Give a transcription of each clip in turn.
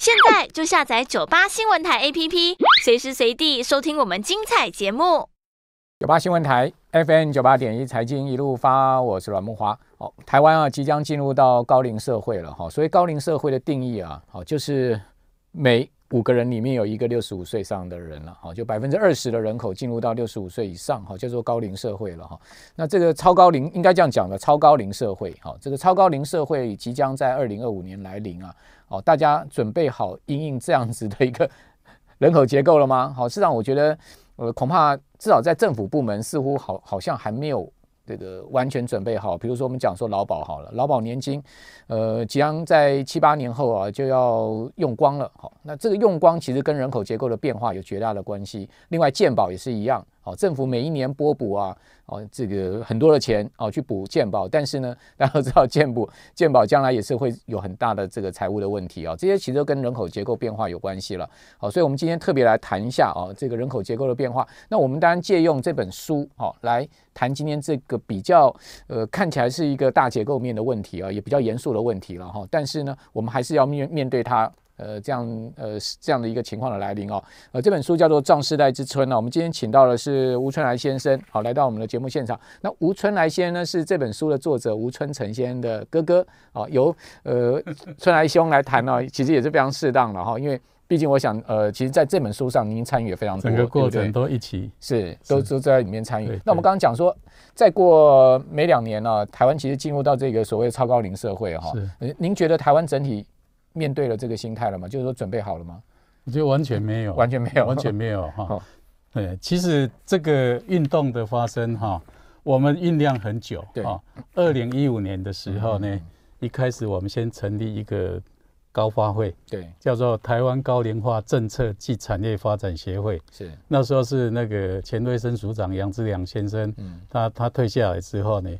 现在就下载九八新闻台 APP，随时随地收听我们精彩节目。九八新闻台 FM 九八点一财经一路发，我是阮木华。哦，台湾啊，即将进入到高龄社会了哈。所以高龄社会的定义啊，好，就是每。五个人里面有一个六十五岁上的人了，好，就百分之二十的人口进入到六十五岁以上，哈，叫做高龄社会了，哈。那这个超高龄应该这样讲的，超高龄社会，好，这个超高龄社会即将在二零二五年来临啊，哦，大家准备好应应这样子的一个人口结构了吗？好，事实上，我觉得，呃，恐怕至少在政府部门似乎好，好像还没有。这个完全准备好，比如说我们讲说劳保好了，劳保年金，呃，即将在七八年后啊就要用光了。好，那这个用光其实跟人口结构的变化有绝大的关系。另外，健保也是一样。哦，政府每一年拨补啊，哦，这个很多的钱哦，去补健保，但是呢，大家都知道健补健保将来也是会有很大的这个财务的问题啊，这些其实跟人口结构变化有关系了。好，所以我们今天特别来谈一下啊，这个人口结构的变化。那我们当然借用这本书好来谈今天这个比较呃看起来是一个大结构面的问题啊，也比较严肃的问题了哈。但是呢，我们还是要面面对它。呃，这样呃，这样的一个情况的来临哦，呃，这本书叫做《壮世代之春》呢。我们今天请到的是吴春来先生，好，来到我们的节目现场。那吴春来先生呢，是这本书的作者吴春成先生的哥哥。哦，由呃春来兄来谈呢，其实也是非常适当的哈，因为毕竟我想，呃，其实在这本书上您参与也非常多，整个过程都一起是都都在里面参与。那我们刚刚讲说，再过没两年呢，台湾其实进入到这个所谓超高龄社会哈。您觉得台湾整体？面对了这个心态了吗？就是说准备好了吗？我觉得完全没有，完全没有，完全没有哈。对，其实这个运动的发生哈，我们酝酿很久。哈。啊，二零一五年的时候呢，一开始我们先成立一个高发会，对，叫做台湾高龄化政策暨产业发展协会。是那时候是那个前卫生署长杨志良先生，嗯，他他退下来之后呢。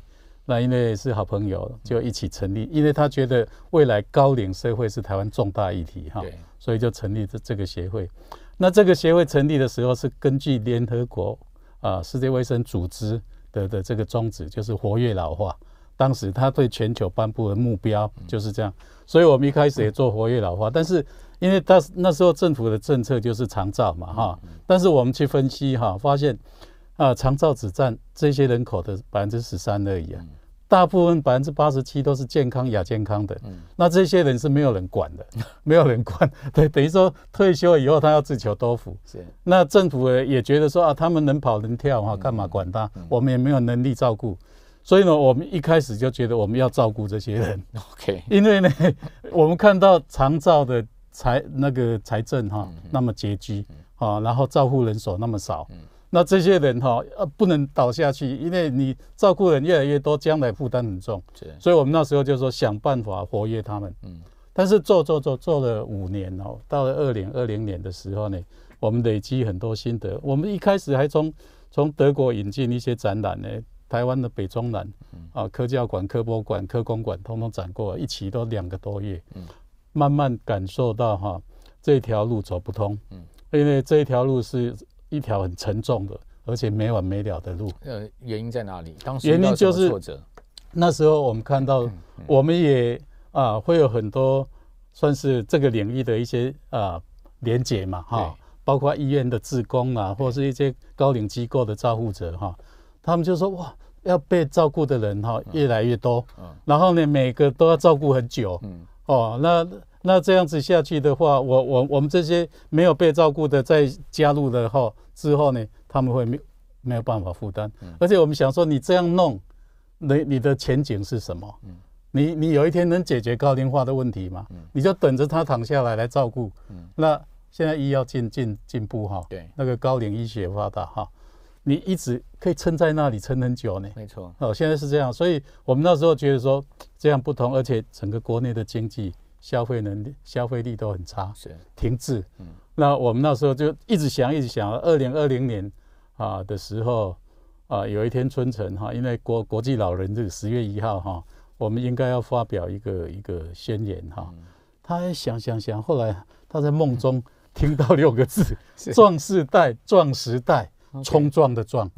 那因为是好朋友，就一起成立。因为他觉得未来高龄社会是台湾重大议题哈，所以就成立这这个协会。那这个协会成立的时候是根据联合国啊，世界卫生组织的的这个宗旨，就是活跃老化。当时他对全球颁布的目标就是这样，所以我们一开始也做活跃老化。但是因为他那时候政府的政策就是长照嘛哈，但是我们去分析哈，发现啊，长照只占这些人口的百分之十三而已啊。大部分百分之八十七都是健康亚健康的，嗯，那这些人是没有人管的，没有人管，对，等于说退休以后他要自求多福。是，那政府也觉得说啊，他们能跑能跳哈，干嘛管他？我们也没有能力照顾，所以呢，我们一开始就觉得我们要照顾这些人。OK，因为呢，我们看到长照的财那个财政哈那么拮据啊，然后照顾人手那么少。那这些人哈，呃，不能倒下去，因为你照顾人越来越多，将来负担很重。所以我们那时候就说想办法活跃他们。嗯，但是做做做做了五年哦，到了二零二零年的时候呢，我们累积很多心得。我们一开始还从从德国引进一些展览呢，台湾的北中南啊，科教馆、科博馆、科工馆，通通展过，一起都两个多月。嗯，慢慢感受到哈，这条路走不通。嗯，因为这一条路是。一条很沉重的，而且没完没了的路。呃，原因在哪里？当时原因就是那时候我们看到，我们也啊，会有很多算是这个领域的一些啊连接嘛，哈，包括医院的职工啊，或是一些高龄机构的照护者哈，他们就说哇，要被照顾的人哈越来越多，然后呢，每个都要照顾很久，嗯，哦，那。那这样子下去的话，我我我们这些没有被照顾的再加入的后之后呢，他们会没没有办法负担。而且我们想说，你这样弄，你你的前景是什么？嗯，你你有一天能解决高龄化的问题吗？嗯，你就等着他躺下来来照顾。嗯，那现在医药进进进步哈，对，那个高龄医学发达哈，你一直可以撑在那里撑很久呢。没错。哦，现在是这样，所以我们那时候觉得说这样不同，而且整个国内的经济。消费能力、消费力都很差，是停滞。嗯，那我们那时候就一直想，一直想。二零二零年啊的时候，啊，有一天春城哈，因为国国际老人日十月一号哈，我们应该要发表一个一个宣言哈。他想想想，后来他在梦中听到六个字：壮士代、壮时代、冲撞的壮。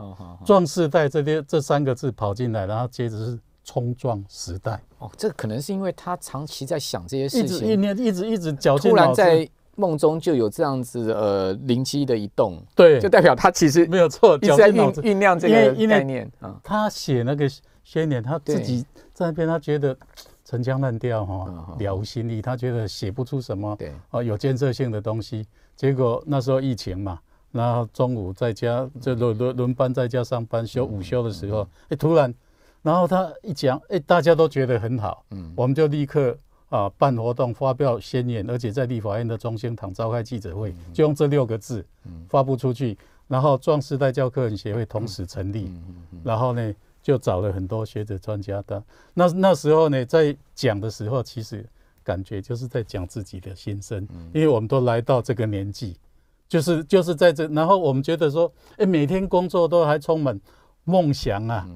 壮士代这些这三个字跑进来，然后接着是。冲撞时代哦，这可能是因为他长期在想这些事情，一念一直一直，突然在梦中就有这样子呃灵机的移动，对，就代表他其实没有错，一直在酝酝酿这个概念。他写那个宣言，他自己在那边他觉得陈腔滥调哈，了无新意，他觉得写不出什么对哦有建设性的东西。结果那时候疫情嘛，然后中午在家就轮轮轮班在家上班休午休的时候，哎突然。然后他一讲，哎，大家都觉得很好，嗯，我们就立刻啊办活动、发表宣言，而且在立法院的中心堂召开记者会，就用这六个字发布出去。然后壮士代教科文协会同时成立，然后呢就找了很多学者专家的。那那时候呢在讲的时候，其实感觉就是在讲自己的心声，因为我们都来到这个年纪，就是就是在这，然后我们觉得说，哎，每天工作都还充满。梦想啊，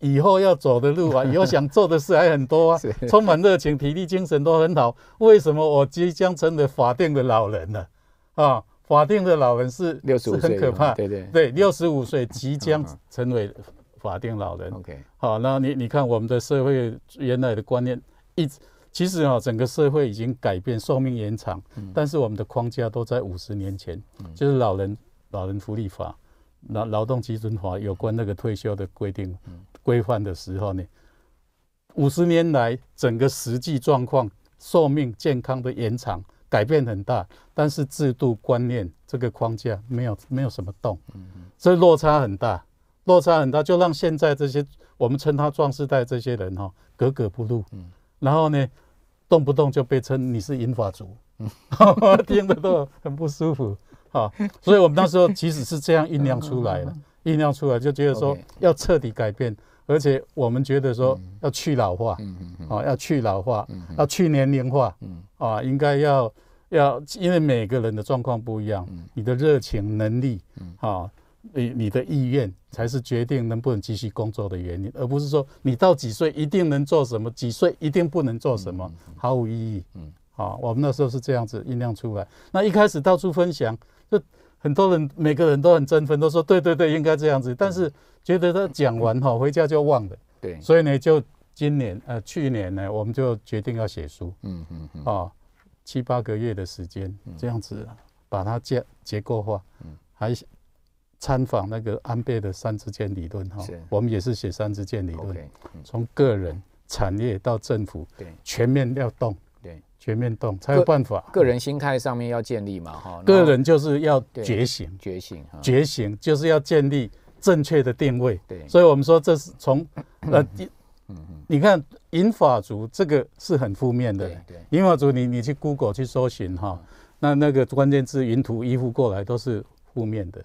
以后要走的路啊，以后想做的事还很多啊，充满热情，体力精神都很好。为什么我即将成为法定的老人了？啊，法定的老人是六十五岁，很可怕。对对对，六十五岁即将成为法定老人。OK，好，那你你看我们的社会原来的观念，一其实啊，整个社会已经改变，寿命延长，但是我们的框架都在五十年前，就是老人老人福利法。劳劳动基准法有关那个退休的规定，规范的时候呢，五十年来整个实际状况、寿命、健康的延长改变很大，但是制度观念这个框架没有没有什么动，嗯，以落差很大，落差很大就让现在这些我们称他壮士代这些人哈格格不入，嗯，然后呢，动不动就被称你是银发族，嗯，听得都很不舒服。啊，所以我们那时候其实是这样酝酿出来的，酝酿出来就觉得说要彻底改变，而且我们觉得说要去老化，啊要去老化，要去年龄化，啊应该要要，因为每个人的状况不一样，你的热情能力，啊你你的意愿才是决定能不能继续工作的原因，而不是说你到几岁一定能做什么，几岁一定不能做什么，毫无意义。嗯，啊我们那时候是这样子酝酿出来，那一开始到处分享。就很多人，每个人都很振奋，都说对对对，应该这样子。但是觉得他讲完哈，回家就忘了。对，所以呢，就今年呃，去年呢，我们就决定要写书。嗯嗯嗯。哦，七八个月的时间，这样子把它结结构化。嗯。还参访那个安倍的三支箭理论哈，我们也是写三支箭理论，从个人、产业到政府，对，全面要动。全面动才有办法。个人心态上面要建立嘛，哈。个人就是要觉醒，觉醒，觉醒，就是要建立正确的定位。对，所以我们说这是从 呃，嗯，你看银法族这个是很负面的，对，银族你你去 Google 去搜寻哈，那那个关键字“云图依附过来都是负面的，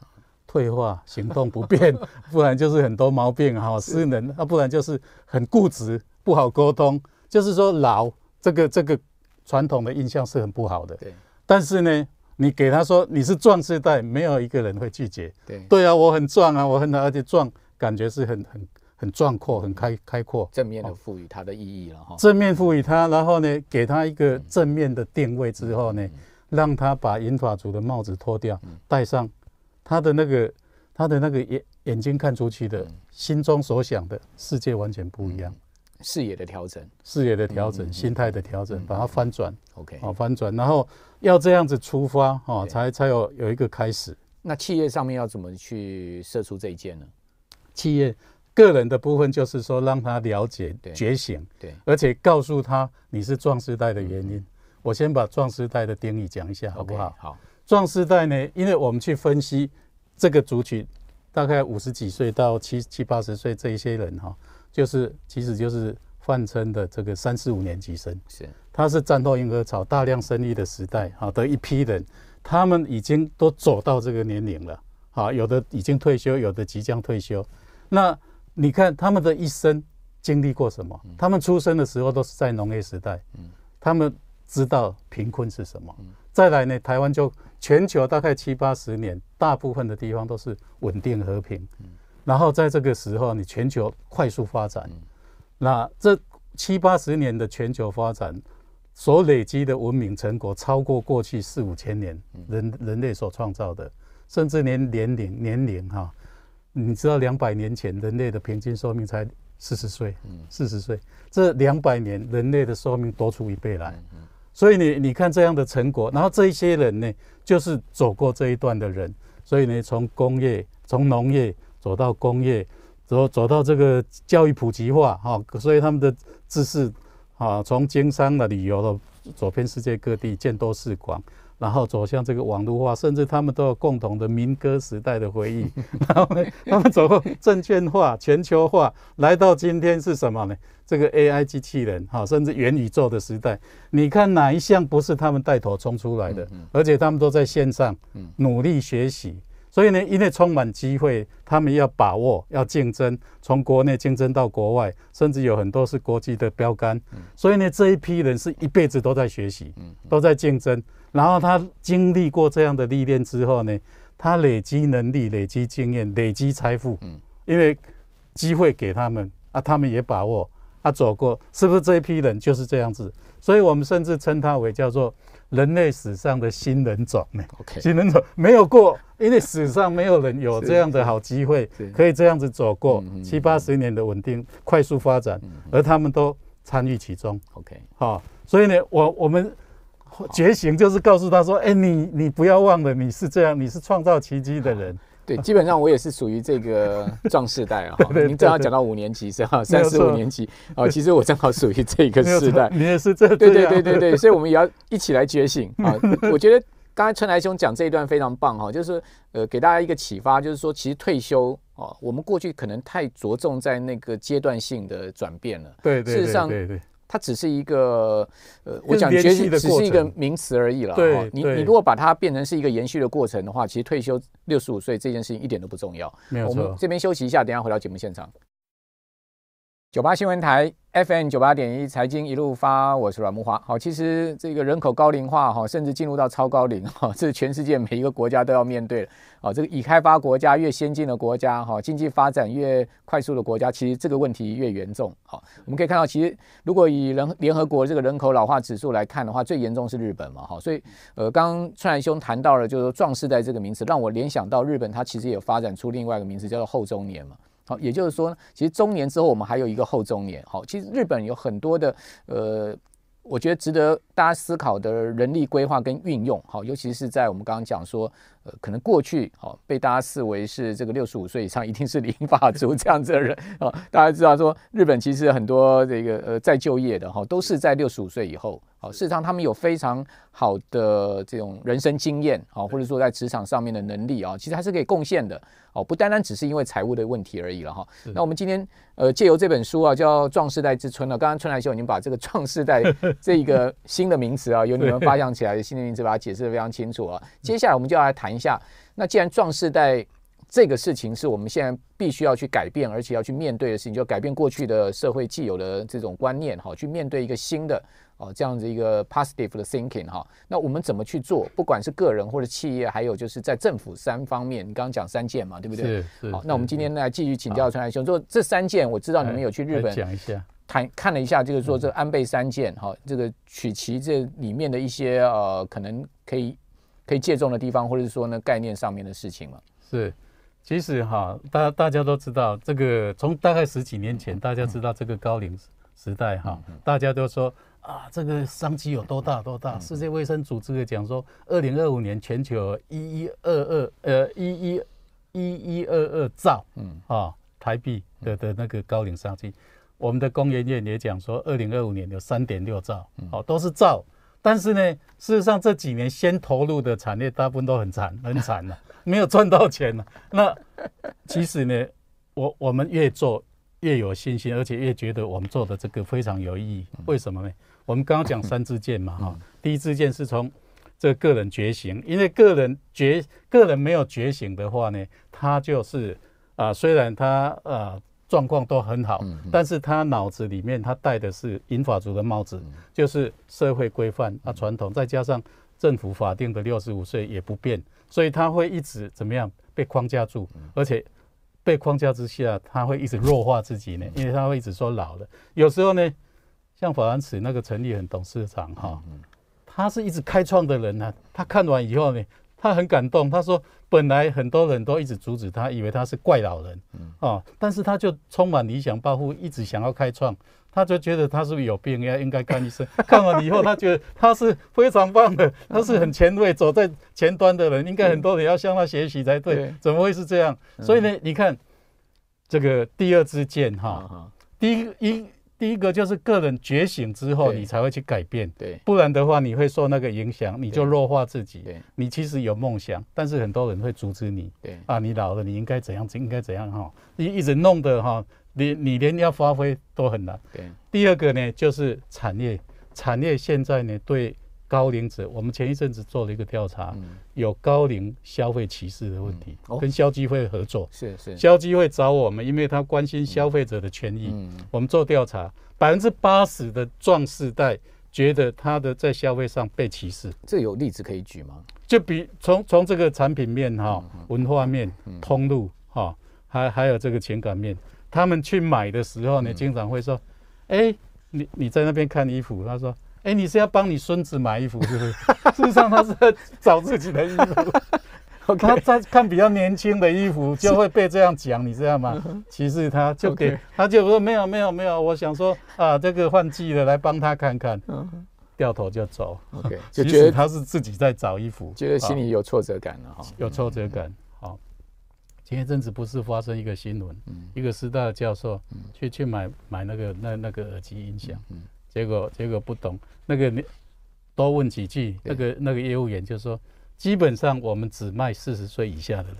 退化、行动不便，不然就是很多毛病哈，失能，那不然就是很固执，不好沟通，就是说老这个这个。传统的印象是很不好的，对。但是呢，你给他说你是壮士带，没有一个人会拒绝。对对啊，我很壮啊，我很，而且壮，感觉是很很很壮阔，很开开阔。正面的赋予它的意义了哈。正面赋予它，然后呢，给他一个正面的定位之后呢，让他把银发族的帽子脱掉，戴上他的那个他的那个眼眼睛看出去的心中所想的世界完全不一样。视野的调整，视野的调整，心态的调整，把它翻转，OK，好翻转，然后要这样子出发，哈，才才有有一个开始。那企业上面要怎么去射出这一件呢？企业个人的部分就是说，让他了解觉醒，对，而且告诉他你是壮士代的原因。我先把壮士代的定义讲一下，好不好？好，壮士代呢，因为我们去分析这个族群。大概五十几岁到七七八十岁这一些人哈，就是其实就是泛称的这个三四五年级生，是他是战斗婴儿潮大量生育的时代好的一批人，他们已经都走到这个年龄了啊，有的已经退休，有的即将退休。那你看他们的一生经历过什么？他们出生的时候都是在农业时代，嗯，他们知道贫困是什么。再来呢，台湾就全球大概七八十年，大部分的地方都是稳定和平。嗯，然后在这个时候，你全球快速发展，那这七八十年的全球发展所累积的文明成果，超过过去四五千年人人类所创造的，甚至连年龄年龄哈，你知道两百年前人类的平均寿命才四十岁，四十岁，这两百年人类的寿命多出一倍来。所以你你看这样的成果，然后这一些人呢，就是走过这一段的人，所以呢，从工业、从农业走到工业，走走到这个教育普及化哦，所以他们的知识啊，从经商的、旅游的，走遍世界各地，见多识广。然后走向这个网络化，甚至他们都有共同的民歌时代的回忆。然后呢，他们走证券化、全球化，来到今天是什么呢？这个 AI 机器人，哈，甚至元宇宙的时代，你看哪一项不是他们带头冲出来的？而且他们都在线上努力学习。所以呢，因为充满机会，他们要把握，要竞争，从国内竞争到国外，甚至有很多是国际的标杆。所以呢，这一批人是一辈子都在学习，都在竞争。然后他经历过这样的历练之后呢，他累积能力、累积经验、累积财富，嗯，因为机会给他们啊，他们也把握，啊，走过是不是这一批人就是这样子？所以我们甚至称他为叫做人类史上的新人种呢。新人种没有过，因为史上没有人有这样的好机会，可以这样子走过七八十年的稳定快速发展，而他们都参与其中。OK，好，所以呢，我我们。觉醒就是告诉他说：“哎，你你不要忘了，你是这样，你是创造奇迹的人。”对，基本上我也是属于这个 壮世代啊。您正好讲到五年级是哈，三十五年级啊，其实我正好属于这个时代。你也是这？对对对对对，所以我们也要一起来觉醒啊！我觉得刚才春来兄讲这一段非常棒哈，就是呃，给大家一个启发，就是说其实退休啊，我们过去可能太着重在那个阶段性的转变了。对对对对。它只是一个，呃，我讲只是只是一个名词而已了。对，你你如果把它变成是一个延续的过程的话，其实退休六十五岁这件事情一点都不重要。没有这边休息一下，等下回到节目现场。九八新闻台。FM 九八点一财经一路发，我是阮木华。好，其实这个人口高龄化哈，甚至进入到超高龄哈，这是全世界每一个国家都要面对了。啊，这个已开发国家越先进的国家哈，经济发展越快速的国家，其实这个问题越严重。好，我们可以看到，其实如果以人联合国这个人口老化指数来看的话，最严重是日本嘛。哈，所以呃，刚川然兄谈到了，就是说壮世代这个名词，让我联想到日本，它其实也发展出另外一个名词，叫做后中年嘛。好，也就是说，其实中年之后我们还有一个后中年。好，其实日本有很多的，呃，我觉得值得大家思考的人力规划跟运用。好，尤其是在我们刚刚讲说。呃，可能过去哦被大家视为是这个六十五岁以上一定是零发族这样子的人哦，大家知道说日本其实很多这个呃在就业的哈都是在六十五岁以后，好，事实上他们有非常好的这种人生经验哦，或者说在职场上面的能力啊，其实还是可以贡献的哦，不单单只是因为财务的问题而已了哈。那我们今天呃借由这本书啊，叫《壮世代之春》了，刚刚春来秀已经把这个“壮世代”这一个新的名词啊，由你们发扬起来的新的名词，把它解释的非常清楚啊。接下来我们就要来谈。一下，那既然壮士代这个事情是我们现在必须要去改变，而且要去面对的事情，就改变过去的社会既有的这种观念哈，去面对一个新的哦这样子一个 positive 的 thinking 哈。那我们怎么去做？不管是个人或者企业，还有就是在政府三方面，你刚刚讲三件嘛，对不对？是好，那我们今天来继续请教川太兄，说这三件，我知道你们有去日本讲一下，谈看了一下，就是说这安倍三件哈，这个取其这里面的一些呃，可能可以。可以借重的地方，或者是说呢，概念上面的事情嘛。是，其实哈，大大家都知道这个，从大概十几年前，大家知道这个高龄时代哈，大家都说啊，这个商机有多大多大。世界卫生组织讲说，二零二五年全球一一二二呃一一一一二二兆，嗯啊，台币的的那个高龄商机，我们的工业院也讲说，二零二五年有三点六兆，哦，都是兆。但是呢，事实上这几年先投入的产业大部分都很惨，很惨了，没有赚到钱了。那其实呢，我我们越做越有信心，而且越觉得我们做的这个非常有意义。为什么呢？我们刚刚讲三支箭嘛，哈，第一支箭是从这个个人觉醒，因为个人觉个人没有觉醒的话呢，他就是啊，虽然他呃。状况都很好，但是他脑子里面他戴的是英法族的帽子，就是社会规范啊传统，再加上政府法定的六十五岁也不变，所以他会一直怎么样被框架住，而且被框架之下，他会一直弱化自己呢，因为他会一直说老了。有时候呢，像法兰茨那个成立很董事长哈，他是一直开创的人呢，他看完以后呢。他很感动，他说本来很多人都一直阻止他，以为他是怪老人，啊，但是他就充满理想抱负，一直想要开创。他就觉得他是不是有病，要应该看医生。看完以后，他觉得他是非常棒的，他是很前卫，走在前端的人，应该很多人要向他学习才对。怎么会是这样？所以呢，你看这个第二支箭哈，第一一。第一个就是个人觉醒之后，你才会去改变，不然的话，你会受那个影响，你就弱化自己。你其实有梦想，但是很多人会阻止你。对啊，你老了，你应该怎样怎应该怎样哈，你一直弄的哈，你你连要发挥都很难。对，第二个呢就是产业，产业现在呢对。高龄者，我们前一阵子做了一个调查，有高龄消费歧视的问题，跟消基会合作，是是，消基会找我们，因为他关心消费者的权益。嗯，我们做调查，百分之八十的壮世代觉得他的在消费上被歧视。这有例子可以举吗？就比从从这个产品面哈、文化面、通路哈，还还有这个情感面，他们去买的时候，呢，经常会说，哎，你你在那边看衣服，他说。哎，你是要帮你孙子买衣服，是不是？事实上，他是找自己的衣服。我 看在看比较年轻的衣服，就会被这样讲，你知道吗？其实他就给他就说没有没有没有，我想说啊，这个换季了，来帮他看看。掉头就走。OK，就觉得他是自己在找衣服，觉得心里有挫折感了哈。有挫折感。好，前一阵子不是发生一个新闻，一个师大教授去去买买那个那那个耳机音响。嗯。结果结果不懂，那个你多问几句，那个那个业务员就说，基本上我们只卖四十岁以下的人。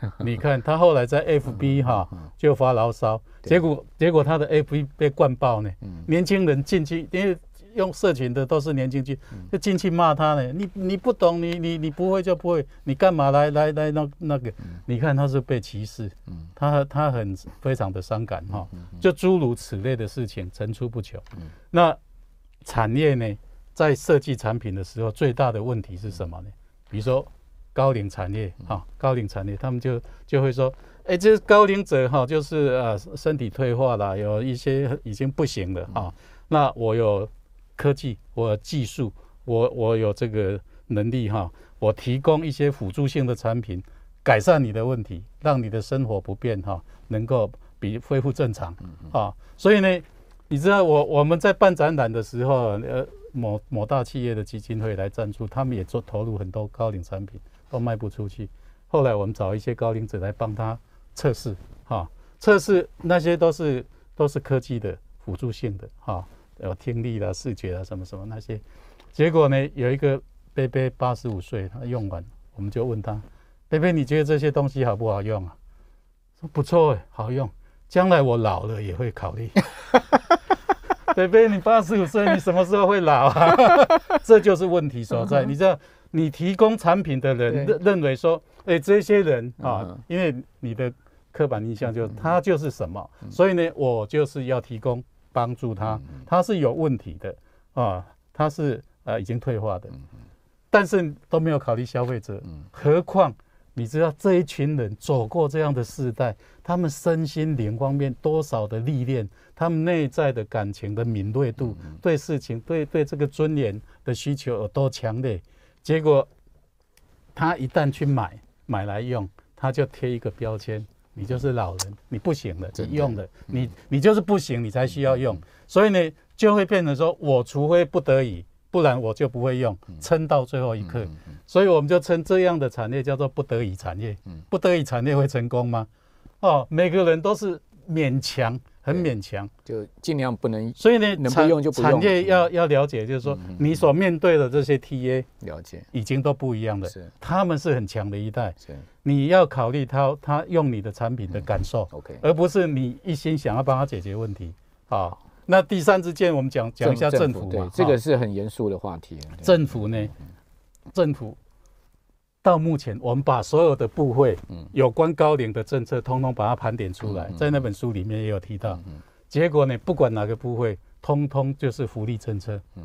你看他后来在 FB 哈就发牢骚，结果结果他的 FB 被灌爆呢，年轻人进去因为。用社群的都是年轻去，就进去骂他呢。你你不懂，你你你不会就不会，你干嘛来来来那那个？你看他是被歧视，他他很非常的伤感哈。就诸如此类的事情层出不穷。那产业呢，在设计产品的时候，最大的问题是什么呢？比如说高龄产业哈，高龄产业他们就就会说，哎，这高龄者哈，就是呃身体退化了，有一些已经不行了哈，那我有。科技，我技术，我我有这个能力哈，我提供一些辅助性的产品，改善你的问题，让你的生活不便哈，能够比恢复正常啊。所以呢，你知道我我们在办展览的时候，呃，某某大企业的基金会来赞助，他们也做投入很多高龄产品，都卖不出去。后来我们找一些高龄者来帮他测试，哈，测试那些都是都是科技的辅助性的哈。有听力的、视觉啊什么什么那些，结果呢？有一个贝贝八十五岁，他用完，我们就问他：“贝贝，你觉得这些东西好不好用啊？”说：“不错，好用。将来我老了也会考虑。”贝贝，你八十五岁，你什么时候会老啊？这就是问题所在。你知道，你提供产品的人认为说：“哎，这些人啊，因为你的刻板印象就是他就是什么，所以呢，我就是要提供。”帮助他，他是有问题的啊，他是呃已经退化的，但是都没有考虑消费者，何况你知道这一群人走过这样的时代，他们身心灵方面多少的历练，他们内在的感情的敏锐度，对事情对对这个尊严的需求有多强烈？结果他一旦去买买来用，他就贴一个标签。你就是老人，你不行了，你用了，你你就是不行，你才需要用，所以呢，就会变成说我除非不得已，不然我就不会用，撑到最后一刻。所以我们就称这样的产业叫做不得已产业。不得已产业会成功吗？哦，每个人都是勉强。很勉强，就尽量不能。所以呢，能不用就不用。产业要要了解，就是说你所面对的这些 TA，了解已经都不一样的。是，他们是很强的一代。是，你要考虑他他用你的产品的感受。OK，而不是你一心想要帮他解决问题。好，那第三支箭，我们讲讲一下政府。对，这个是很严肃的话题。政府呢？政府。到目前，我们把所有的部会有关高龄的政策，通通把它盘点出来，在那本书里面也有提到。结果呢，不管哪个部会，通通就是福利政策。嗯，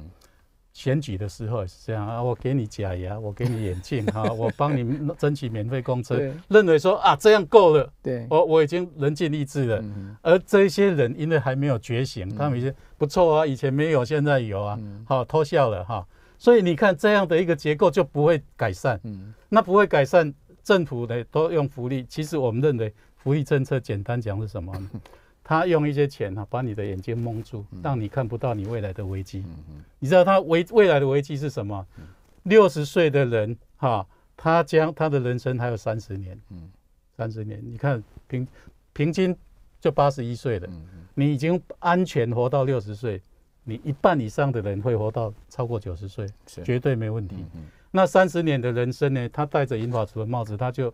选举的时候也是这样啊，我给你假牙，我给你眼镜啊，我帮你 争取免费公车，认为说啊，这样够了。对，我我已经人尽力智了。而这些人因为还没有觉醒，他们已经不错啊，以前没有，现在有啊，好偷笑了哈。所以你看，这样的一个结构就不会改善，嗯，那不会改善。政府的都用福利。其实我们认为，福利政策简单讲是什么？他用一些钱啊，把你的眼睛蒙住，让你看不到你未来的危机。你知道他危未来的危机是什么？六十岁的人哈，他将他的人生还有三十年，三十年。你看平平均就八十一岁了，你已经安全活到六十岁。你一半以上的人会活到超过九十岁，绝对没问题。那三十年的人生呢？他戴着银发族的帽子，他就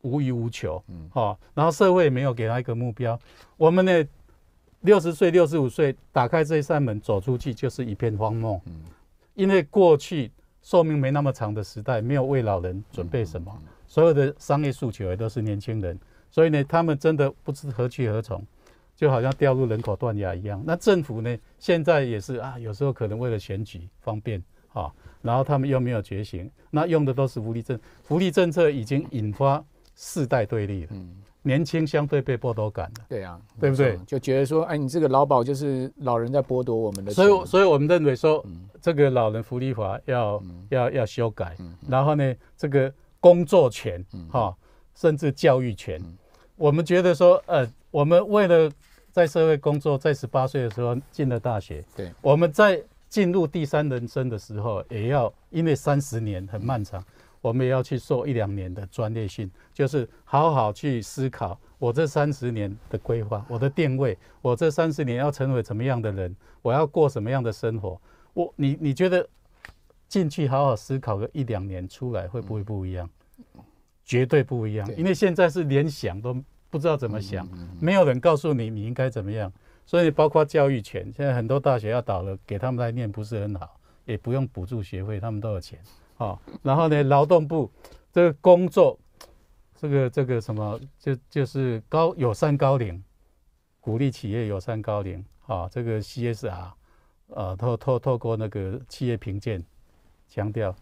无欲无求，嗯，哈，然后社会没有给他一个目标。我们呢，六十岁、六十五岁打开这一扇门走出去，就是一片荒漠。嗯，因为过去寿命没那么长的时代，没有为老人准备什么，所有的商业诉求也都是年轻人，所以呢，他们真的不知何去何从。就好像掉入人口断崖一样。那政府呢？现在也是啊，有时候可能为了选举方便啊，然后他们又没有觉醒，那用的都是福利政福利政策，已经引发世代对立了。嗯，年轻相对被剥夺感了。对啊，对不对？就觉得说，哎，你这个劳保就是老人在剥夺我们的。所以，所以我们认为说，这个老人福利法要要要修改。然后呢，这个工作权哈，甚至教育权，我们觉得说，呃，我们为了在社会工作，在十八岁的时候进了大学。对，我们在进入第三人生的时候，也要因为三十年很漫长，我们也要去受一两年的专业训，就是好好去思考我这三十年的规划、我的定位、我这三十年要成为什么样的人、我要过什么样的生活。我，你，你觉得进去好好思考个一两年，出来会不会不一样？绝对不一样，因为现在是连想都。不知道怎么想，没有人告诉你你应该怎么样，所以包括教育权，现在很多大学要倒了，给他们来念不是很好，也不用补助学费，他们都有钱啊。然后呢，劳动部这个工作，这个这个什么，就就是高友善高龄，鼓励企业友善高龄啊，这个 CSR，呃，透透透过那个企业评鉴，强调。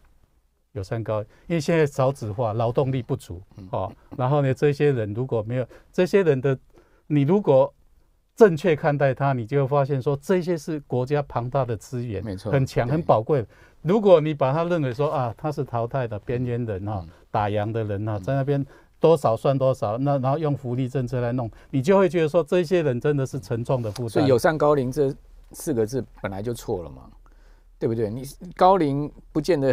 有三高，因为现在少子化，劳动力不足，哦，然后呢，这些人如果没有这些人的，你如果正确看待他，你就会发现说，这些是国家庞大的资源，没错，很强很宝贵如果你把它认为说啊，他是淘汰的边缘人啊，打烊的人啊，在那边多少算多少，那然后用福利政策来弄，你就会觉得说，这些人真的是沉重的负担。所以“有上高龄”这四个字本来就错了嘛。对不对？你高龄不见得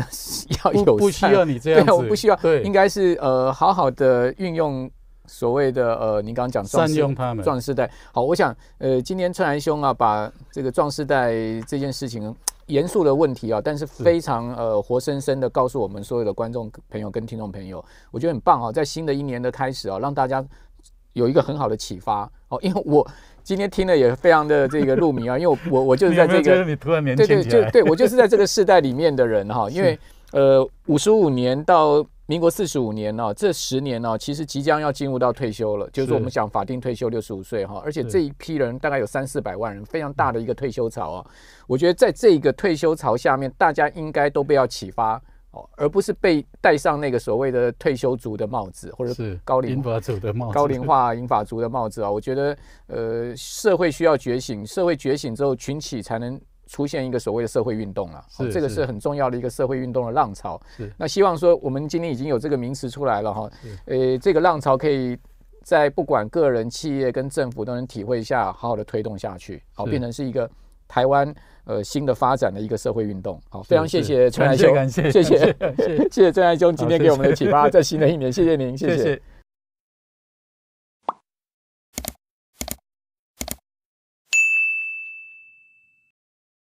要有，不需要你这样子。对，我不需要。对，应该是呃，好好的运用所谓的呃，您刚刚讲壮士壮士带。好，我想呃，今天春兰兄啊，把这个壮士代这件事情严肃的问题啊，但是非常呃，活生生的告诉我们所有的观众朋友跟听众朋友，我觉得很棒啊，在新的一年的开始啊，让大家有一个很好的启发哦，因为我。今天听了也非常的这个入迷啊，因为我我我就是在这个你突然年轻对对，就对我就是在这个世代里面的人哈，因为呃五十五年到民国四十五年呢，这十年呢，其实即将要进入到退休了，就是我们讲法定退休六十五岁哈，而且这一批人大概有三四百万人，非常大的一个退休潮啊，我觉得在这个退休潮下面，大家应该都不要启发。而不是被戴上那个所谓的退休族的帽子，或者是高龄化族的帽子。高龄化银发族的帽子啊，我觉得呃，社会需要觉醒，社会觉醒之后，群体才能出现一个所谓的社会运动了。这个是很重要的一个社会运动的浪潮。那希望说，我们今天已经有这个名词出来了哈，呃，这个浪潮可以在不管个人、企业跟政府都能体会一下，好好的推动下去，好变成是一个。台湾呃新的发展的一个社会运动，好，非常谢谢陈爱兄，谢谢谢谢陈爱兄今天给我们的启发，在 新的一年，谢谢您，谢谢。